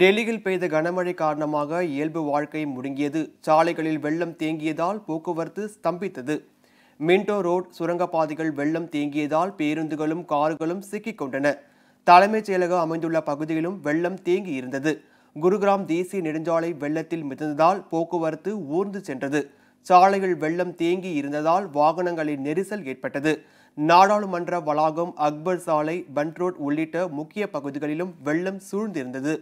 டெல்லியில் பெய்த கனமழை காரணமாக இயல்பு வாழ்க்கை முடங்கியது சாலைகளில் வெள்ளம் தேங்கியதால் போக்குவரத்து ஸ்தம்பித்தது மின்டோ ரோட் சுரங்கப்பாதைகள் வெள்ளம் தேங்கியதால் பேருந்துகளும் கார்களும் சிக்கிக் கொண்டன தலைமைச் செயலகம் அமைந்துள்ள பகுதியிலும் வெள்ளம் தேங்கி இருந்தது குருகிராம் தேசிய நெடுஞ்சாலை வெள்ளத்தில் மிதந்ததால் போக்குவரத்து ஊர்ந்து சென்றது சாலைகள் வெள்ளம் தேங்கி இருந்ததால் வாகனங்களில் நெரிசல் ஏற்பட்டது நாடாளுமன்ற வளாகம் அக்பர் சாலை பன்ரோட் உள்ளிட்ட முக்கிய பகுதிகளிலும் வெள்ளம் சூழ்ந்திருந்தது